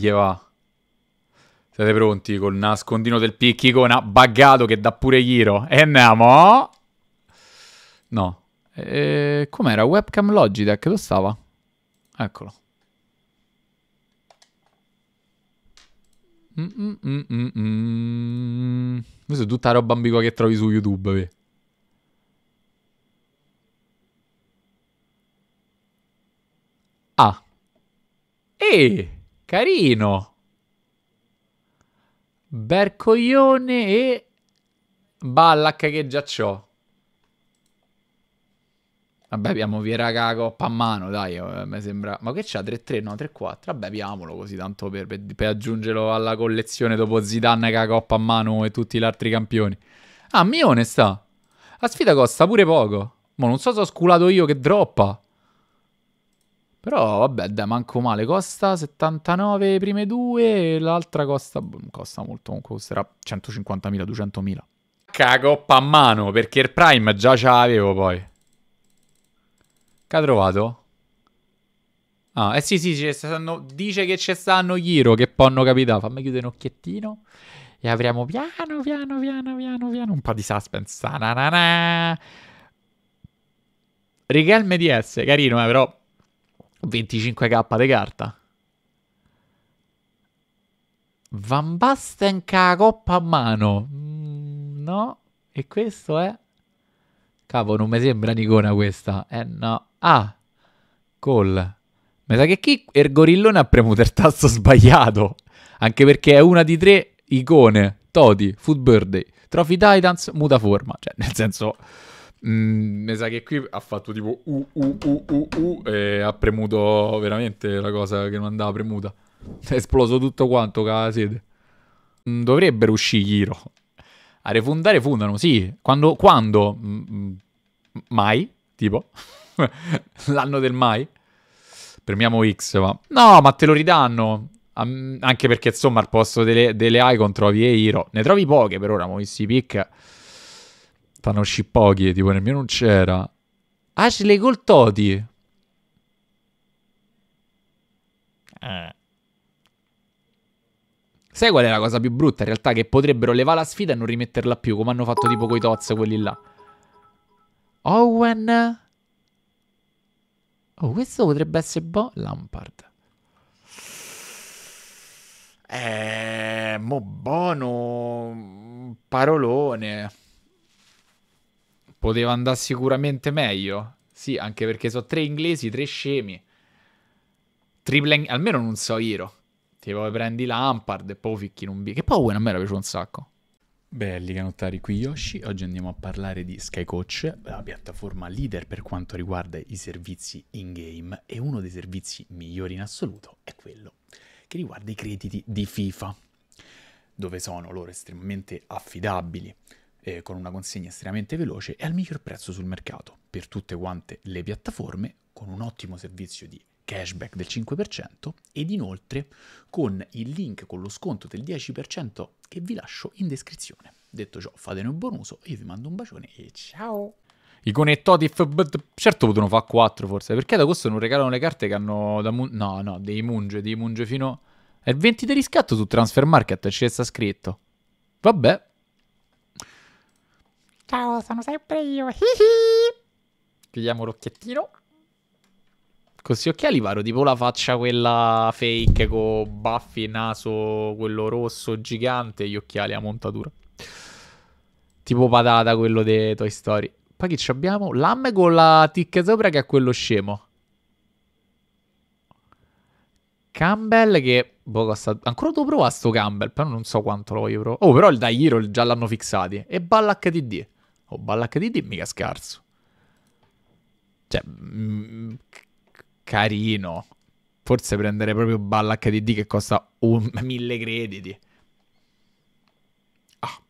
lleva. Siete pronti col nascondino del picchicona buggato che dà pure giro. E andiamo. No. E... Com'era? Webcam Logitech, dove stava? Eccolo. Mm, mm, mm, Questa è tutta roba ambigua che trovi su YouTube, vedi? Ah. E Carino. Bercoglione e Ballac che già c'ho. Vabbè, abbiamo Vieraga la coppa a mano, dai, eh, mi sembra... Ma che c'ha? 3-3, no, 3-4? Vabbè, piamolo così, tanto per, per, per, aggiungerlo alla collezione dopo Zidane che coppa a mano e tutti gli altri campioni. Ah, mio sta. La sfida costa pure poco. Ma non so se ho sculato io che droppa. Però vabbè, dai, manco male. Costa 79 prime due e l'altra costa, boh, costa molto, costerà 150.000, 200.000. Cagoppa a mano, perché il Prime già ce l'avevo poi. Che ha trovato? Ah, eh sì, sì, stanno, dice che ci stanno Giro, che poi hanno capito. Fammi chiudere un occhiettino. E apriamo piano, piano, piano, piano, piano. Un po' di suspense. Righelme DS, carino, eh, però 25k di carta. Van Basten ca coppa a mano. Mm, no. E questo è... Cavo, non mi sembra un'icona questa. Eh no. Ah. Call. Mi sa che chi Ergorillone ha premuto il tasto sbagliato. Anche perché è una di tre icone. Todi, Food Birthday, Trophy Titans, muta forma. Cioè, nel senso... Mm, mi sa che qui ha fatto tipo U, U, U, U, U e ha premuto veramente la cosa che non andava premuta. È esploso tutto quanto con sede. Mm, dovrebbero uscire Giro. A refundare fondano, sì. Quando? quando? Mm, mm mai? Tipo? L'anno del mai? Premiamo X, ma... No, ma te lo ridanno. anche perché, insomma, al posto delle, delle icon trovi Eiro. Ne trovi poche per ora, ma visti i pick Stanno scippochi, tipo nel mio non c'era. Ashley col Toti. Eh. Sai qual è la cosa più brutta in realtà? Che potrebbero levare la sfida e non rimetterla più, come hanno fatto tipo coi Toz quelli là. Owen. Oh, questo potrebbe essere Bo Lampard. Eh, mo buono. Parolone poteva andare sicuramente meglio. Sì, anche perché so tre inglesi, tre scemi. Triplen, almeno non so Iro. Tipo prendi Lampard e poi ficchi in un B. Che poi Owen a me era piaciuto un sacco. Belli canottari, qui Yoshi. Oggi andiamo a parlare di Skycoach, la piattaforma leader per quanto riguarda i servizi in game e uno dei servizi migliori in assoluto è quello che riguarda i crediti di FIFA, dove sono loro estremamente affidabili eh, con una consegna estremamente veloce e al miglior prezzo sul mercato per tutte quante le piattaforme con un ottimo servizio di cashback del 5% ed inoltre con il link con lo sconto del 10% che vi lascio in descrizione. Detto ciò, fatene un buon uso, io vi mando un bacione e ciao! Icone Totif, certo potevano fare 4 forse, perché da questo non regalano le carte che hanno da mun- No, no, dei munge, dei munge fino... È 20 di riscatto su Transfer Market, ci sta scritto. Vabbè, Ciao, sono sempre io. Hihi. Chiudiamo l'occhiettino. Così occhiali varo tipo la faccia quella fake con baffi, naso, quello rosso gigante e gli occhiali a montatura. Tipo patata quello dei Toy Story. Poi che ci abbiamo? L'am con la ticca sopra che è quello scemo. Campbell che boh, costa... Ancora devo provare sto Campbell, però non so quanto lo voglio provare. Oh, però il Dairo già l'hanno fissati. E balla HDD. O oh, ballHD mica scarso. Cioè, mh, mm, carino. Forse prendere proprio ballHD che costa un, mille crediti. Ah.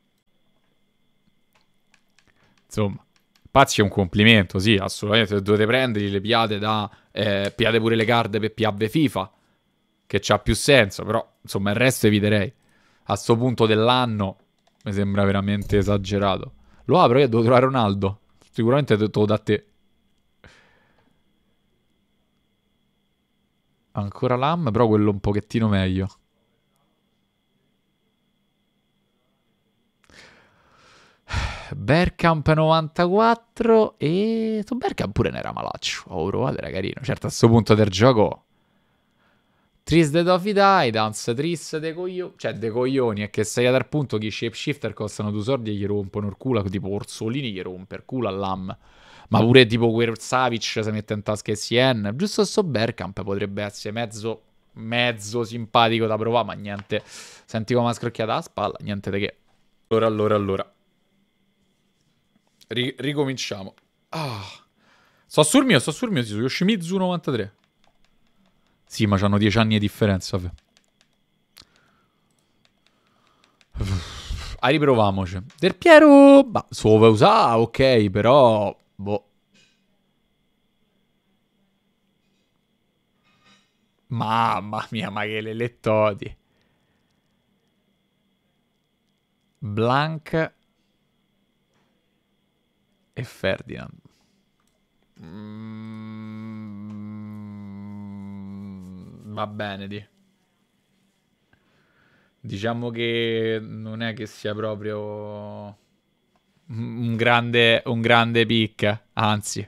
Insomma. Pazzi è un complimento, sì, assolutamente. Se dovete prenderli, le piate da... Eh, piate pure le card per piave FIFA, che c'ha più senso, però, insomma, il resto eviterei. A sto punto dell'anno mi sembra veramente esagerato. Lo apro, io eh, devo trovare Ronaldo. Sicuramente te lo da te. Ancora Lam, però quello un pochettino meglio. Bergkamp 94 e... Su Bergkamp pure ne era malaccio. Oh, provate, era carino. Certo, a questo punto del gioco Tris de Dofi Titans, Tris de coglioni, cioè de coglioni, è che sei a ad punto che i shapeshifter costano due soldi e gli rompono il culo, tipo Orsolini gli rompe il culo all'am. Ma mm. pure tipo quel Savic se mette in tasca SN, giusto sto Bergkamp potrebbe essere mezzo, mezzo simpatico da provare, ma niente, senti come ha scrocchiato la spalla, niente di che. Allora, allora, allora. Ri- ricominciamo. Ah. Sto sul mio, sto sul mio, su Yoshimizu 93. Sì, ma c'hanno 10 anni di differenza. Ah, riprovamoci. Del Piero... Bah, solo usare, ok, però... Boh. Mamma mia, ma che le lettodi. Blank e Ferdinand. Mmm. va bene, di. Diciamo che non è che sia proprio un grande, un grande pick, anzi.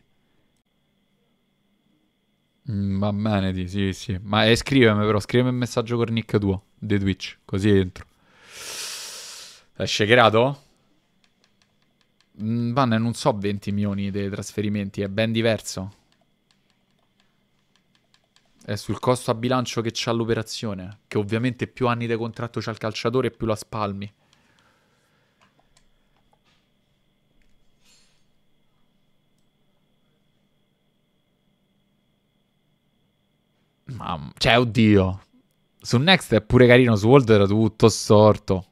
Mm, va bene, di, sì, sì. Ma eh, scrivimi però, scrivimi un messaggio col nick tuo, di Twitch, così entro. È shakerato? Mm, Vanno, non so 20 milioni dei trasferimenti, è ben diverso. È sul costo a bilancio che c'ha l'operazione. Che ovviamente più anni di contratto c'ha il calciatore, e più la spalmi. Mamma, cioè, oddio. Su Next è pure carino, su World era tutto storto.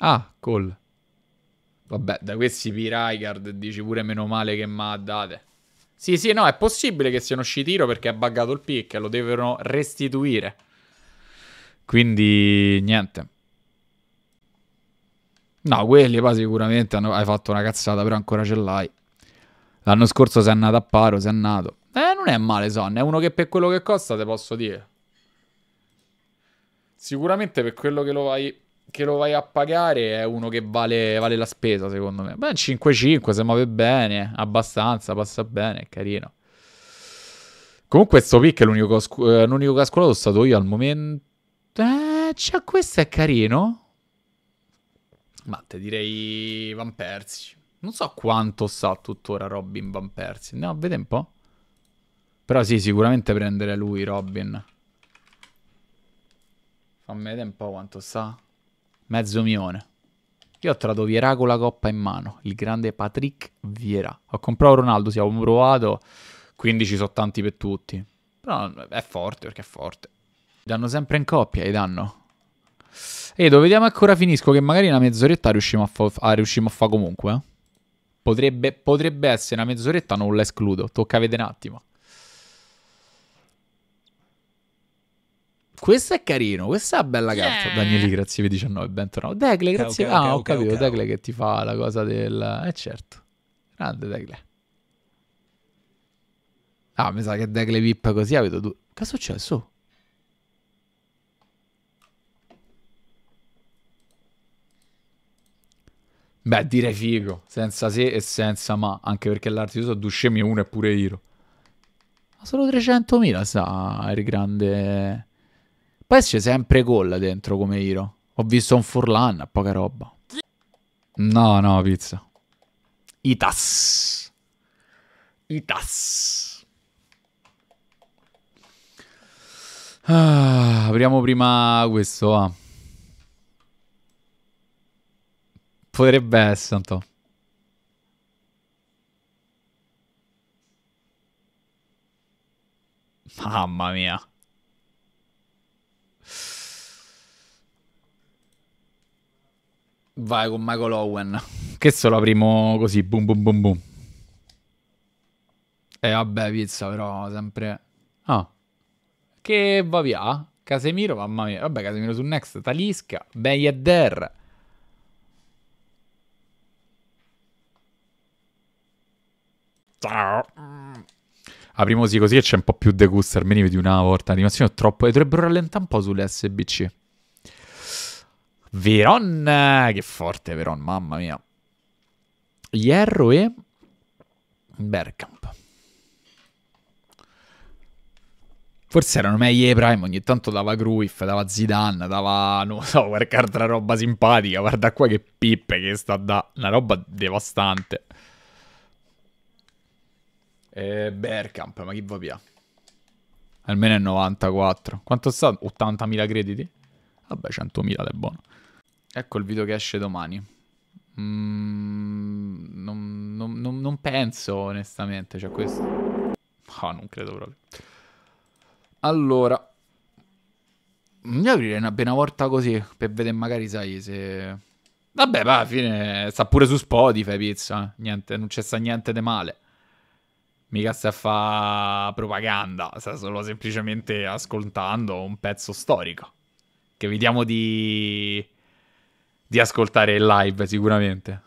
Ah, call. Vabbè, da questi P. Raigard dici pure meno male che ma date. Sì, sì, no, è possibile che siano usciti tiro perché ha buggato il pick, e lo devono restituire. Quindi, niente. No, quelli poi sicuramente hanno, hai fatto una cazzata, però ancora ce l'hai. L'anno scorso sei andato a paro, sei andato. Eh, non è male, Son, è uno che per quello che costa, te posso dire. Sicuramente per quello che lo vai che lo vai a pagare è uno che vale, vale la spesa, secondo me. Beh, 5-5, se muove bene, abbastanza, passa bene, è carino. Comunque questo pick è l'unico, cascu- che ha scolato sono stato io al momento. Eh, cioè, questo è carino. Ma te direi Van Persi. Non so quanto sa tuttora Robin Van Persi. Andiamo a vedere un po'. Però sì, sicuramente prendere lui Robin. Fammi vedere un po' quanto sa. Mezzo milione. Io ho trovato Vierà con la coppa in mano, il grande Patrick Vierà. Ho comprato Ronaldo, si avevo provato, 15 ci sono tanti per tutti. Però è forte perché è forte. Danno sempre in coppia, gli danno. E dove vediamo ancora finisco, che magari una mezz'oretta riusciamo a ah, fare fa comunque. Eh. Potrebbe, potrebbe essere una mezz'oretta, non la escludo. Tocca vedere un attimo. Questo è carino, questa è una bella carta. Yeah. Danieli, grazie per 19, diciamo bentornato. Degle, grazie. Okay, okay, ah, okay, ho capito, Degle che ti fa la cosa del... Eh certo, grande Degle. Ah, mi sa che Degle pippa così, avete due... Che è successo? Beh, direi figo, senza se e senza ma, anche perché l'arte uso due scemi e uno è pure Iro. Ma solo 300.000 sa il grande... Poi c'è sempre gol dentro come Iro. Ho visto un Furlan, poca roba. No, no, pizza. Itas. Itas. Ah, apriamo prima questo, va. Potrebbe essere, Anto. Mamma mia. Vai con Michael Owen. Che se lo apriamo così, boom boom boom boom. E eh, vabbè, pizza però sempre... Ah. Che va via? Casemiro, mamma mia. Vabbè, Casemiro su Next, Talisca, Ben Yedder. Ciao. Apriamo sì così che c'è un po' più degusto almeno di una volta. L'animazione è troppo... E dovrebbero rallentare un po' sulle SBC. Veron, eh, che forte Veron, mamma mia. Hierro e Bergkamp. Forse erano meglio i Prime, ogni tanto dava Gruif, dava Zidane, dava, non so, qualche altra roba simpatica. Guarda qua che pippe che sta da... Una roba devastante. E Bergkamp, ma chi va via? Almeno è 94. Quanto sta? 80.000 crediti? Vabbè, 100.000 è buono. Ecco il video che esce domani. Mm, non, non, non, non, penso onestamente, cioè questo... No, non credo proprio. Allora... Mi aprirei una bella volta così, per vedere magari, sai, se... Vabbè, va, alla fine sta pure su Spotify, pizza. Eh. Niente, non c'è sta niente di male. Mica sta a fa propaganda, sta solo semplicemente ascoltando un pezzo storico. Che vediamo di di ascoltare in live sicuramente.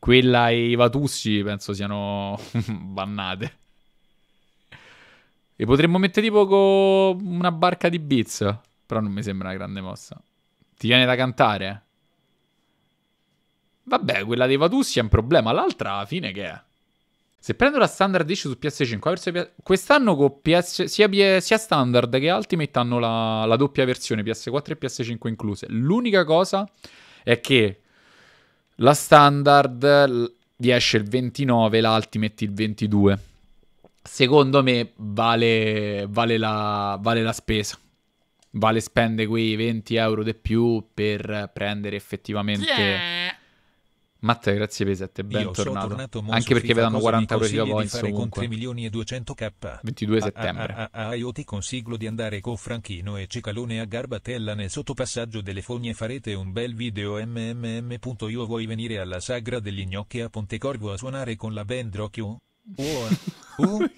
Quella e i Vatussi penso siano bannate. E potremmo mettere tipo con una barca di beats. Però non mi sembra una grande mossa. Ti viene da cantare? Vabbè, quella dei Vatussi è un problema. L'altra, alla fine, che è? Se prendo la standard issue su PS5, quest'anno con PS, sia, sia, standard che Ultimate hanno la, la doppia versione PS4 e PS5 incluse. L'unica cosa è che la standard vi esce il 29, la ultimate il 22. Secondo me vale, vale, la, vale la spesa. Vale spendere quei 20 euro di più per prendere effettivamente... Yeah Matt, grazie per i ben Io tornato. tornato Anche perché vedono 40 euro di lavoro fare con 3 milioni e 200 k. 22 settembre. A, a, a, io ti consiglio di andare con Franchino e Cicalone a Garbatella nel sottopassaggio delle fogne farete un bel video mmm. Io vuoi venire alla sagra degli gnocchi a Pontecorvo a suonare con la band Rockio? Oh, oh.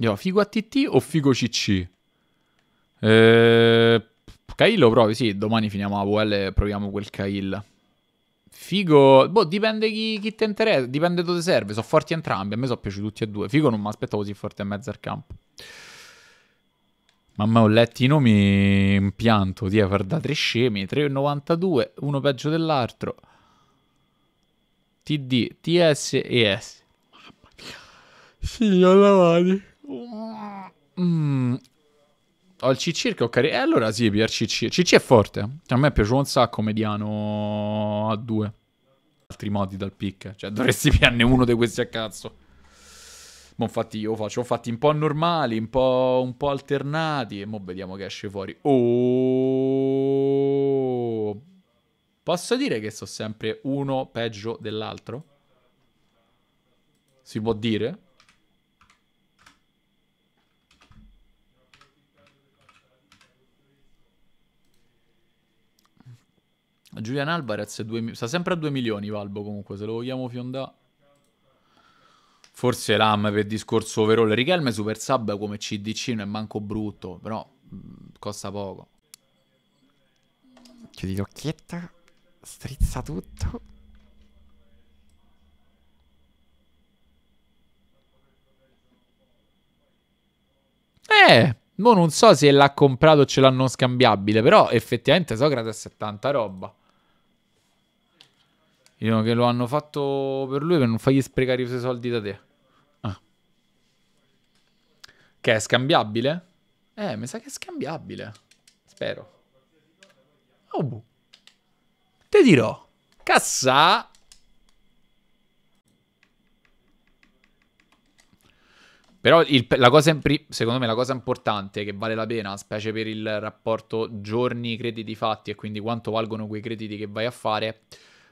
Io figo ATT o figo CC? Eh, Kail lo provi, sì, domani finiamo la AVL e proviamo quel Kail. Figo, boh, dipende chi, chi ti interessa, dipende dove serve, sono forti entrambi, a me sono piaciuti tutti e due. Figo non mi aspettavo così forte a mezzo al campo. Mamma, ho letto i nomi in pianto, di far da tre scemi, 3,92, uno peggio dell'altro. TD, TS e S. Mamma mia. Sì, alla mani. Mm. Ho oh, il CC che ho caricato. eh, allora Zibir CC. CC è forte. Cioè, a me è piaciuto un sacco mediano a 2. Altri modi dal pick. Cioè dovresti pianne uno di questi a cazzo. Ma infatti io faccio. Ho fatti un po' normali, un po', un po', alternati. E mo vediamo che esce fuori. Oh. Posso dire che sono sempre uno peggio dell'altro? Si può dire? Julian Alvarez è due, sta sempre a 2 milioni Valbo comunque, se lo vogliamo fiondà. Forse l'AM per discorso overall. Richelme super sub come CDC non è manco brutto, però mh, costa poco. Chiudi l'occhietta, strizza tutto. Eh, non so se l'ha comprato o ce l'hanno scambiabile, però effettivamente Socrate è 70 roba. Dicono che lo hanno fatto per lui per non fargli sprecare i suoi soldi da te. Ah. Che è scambiabile? Eh, mi sa che è scambiabile. Spero. Oh, boh. Te dirò. Cassa. Però il, la cosa, secondo me la cosa importante che vale la pena, specie per il rapporto giorni crediti fatti e quindi quanto valgono quei crediti che vai a fare,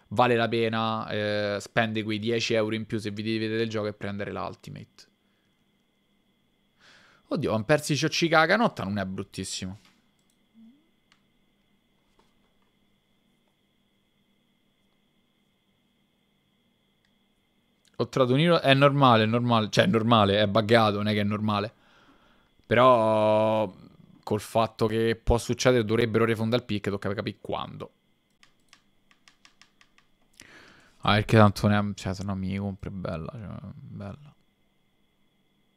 vale la pena eh, spendere quei 10 euro in più se vi vedete il gioco e prendere l'Ultimate. Oddio, han persi Cioccica canotta, non è bruttissimo. Ho trovato un è normale, è normale, cioè è normale, è buggato, non è che è normale. Però col fatto che può succedere dovrebbero refondare il pick, tocca capire quando. Ah, perché tanto ne... ha... cioè, se no mi compri bella, cioè, bella.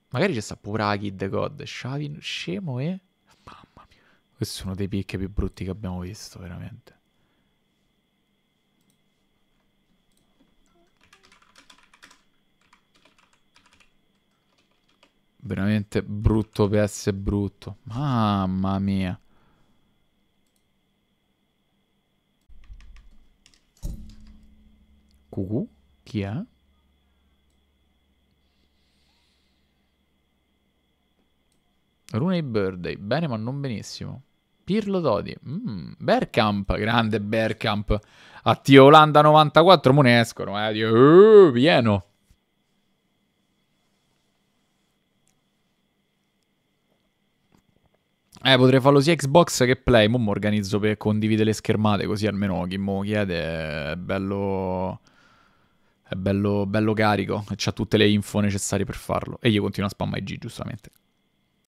Magari c'è sta pure Aki the God, Shavin, scemo e... Mamma mia. Questo è uno dei picchi più brutti che abbiamo visto, veramente. Veramente brutto PS brutto. Mamma mia. Cucù? Chi è? Rooney Birthday, bene ma non benissimo. Pirlo Dodi, mm, Bergkamp, grande Bergkamp. Attivo Olanda 94, mo ne escono, eh, uh, pieno. Eh, potrei farlo sia Xbox che Play, mo mi organizzo per condividere le schermate, così almeno chi mo chiede è bello è bello, bello carico, c'ha tutte le info necessarie per farlo. E io continuo a spammare IG, giustamente.